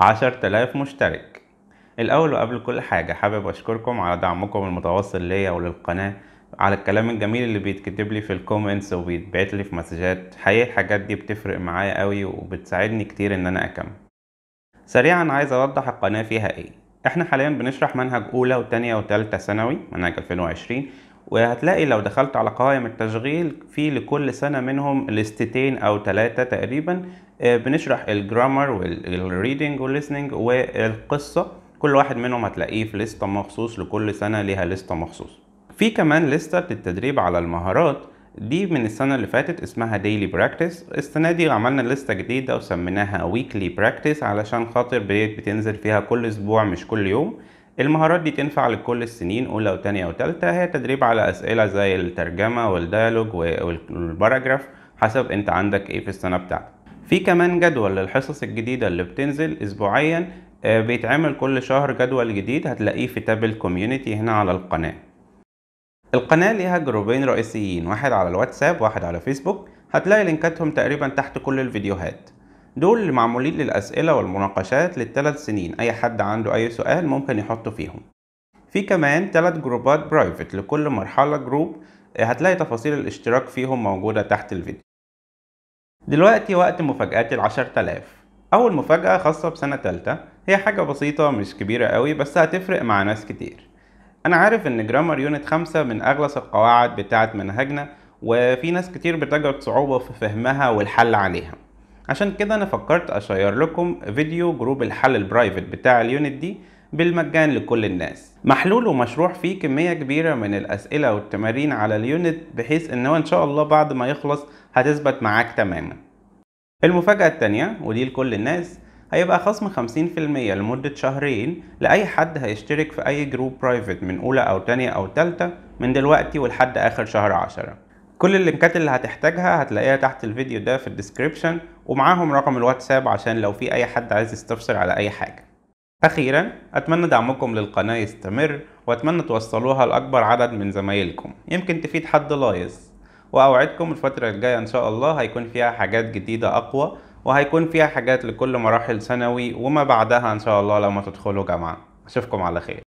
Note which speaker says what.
Speaker 1: عشرة آلاف مشترك الأول وقبل كل حاجة حابب أشكركم على دعمكم المتواصل ليا وللقناة على الكلام الجميل اللي بيتكتب لي في الكومنتس وبيتبعت لي في مسجات حقيقي الحاجات دي بتفرق معايا قوي وبتساعدني كتير ان انا اكمل سريعا عايز اوضح القناة فيها ايه احنا حاليا بنشرح منهج اولى وتانية وتالتة ثانوي منهج 2020 وهتلاقي لو دخلت على قوائم التشغيل في لكل سنة منهم لستتين أو ثلاثة تقريبا آه، بنشرح الجرامر والريدنج والليسننج والقصة كل واحد منهم هتلاقيه في لستة مخصوص لكل سنة ليها لستة مخصوص في كمان لستة للتدريب على المهارات دي من السنة اللي فاتت اسمها daily practice السنة دي عملنا لستة جديدة وسميناها weekly practice علشان خاطر بيت بتنزل فيها كل اسبوع مش كل يوم المهارات دي تنفع لكل السنين اولى وتانية وتالتة هي تدريب على اسئلة زي الترجمة والديالوج والباراجراف حسب انت عندك ايه في السنة بتاعتك في كمان جدول للحصص الجديدة اللي بتنزل اسبوعيا آه، بيتعمل كل شهر جدول جديد هتلاقيه في تاب الكوميونتي هنا على القناة القناة ليها جروبين رئيسيين واحد على الواتساب واحد على فيسبوك هتلاقي لينكاتهم تقريبا تحت كل الفيديوهات دول اللي معمولين للأسئلة والمناقشات للثلاث سنين أي حد عنده أي سؤال ممكن يحطه فيهم في كمان ثلاث جروبات برايفت لكل مرحلة جروب آه، هتلاقي تفاصيل الاشتراك فيهم موجودة تحت الفيديو دلوقتي وقت مفاجآت العشر تلاف أول مفاجأة خاصة بسنة تالتة هي حاجة بسيطة مش كبيرة قوي بس هتفرق مع ناس كتير أنا عارف إن جرامر يونت خمسة من أغلس القواعد بتاعة منهجنا وفي ناس كتير بتجد صعوبة في فهمها والحل عليها عشان كده انا فكرت اشير لكم فيديو جروب الحل البرايفت بتاع اليونت دي بالمجان لكل الناس محلول ومشروح فيه كمية كبيرة من الأسئلة والتمارين على اليونت بحيث إن هو إن شاء الله بعد ما يخلص هتثبت معاك تماما المفاجأة التانية ودي لكل الناس هيبقى خصم 50% لمدة شهرين لأي حد هيشترك في أي جروب برايفت من أولى أو تانية أو تالتة من دلوقتي ولحد آخر شهر عشرة كل اللينكات اللي هتحتاجها هتلاقيها تحت الفيديو ده في الديسكريبشن ومعاهم رقم الواتساب عشان لو في اي حد عايز يستفسر على اي حاجه اخيرا اتمنى دعمكم للقناه يستمر واتمنى توصلوها لاكبر عدد من زمايلكم يمكن تفيد حد لايز واوعدكم الفتره الجايه ان شاء الله هيكون فيها حاجات جديده اقوى وهيكون فيها حاجات لكل مراحل ثانوي وما بعدها ان شاء الله لما تدخلوا جامعه اشوفكم على خير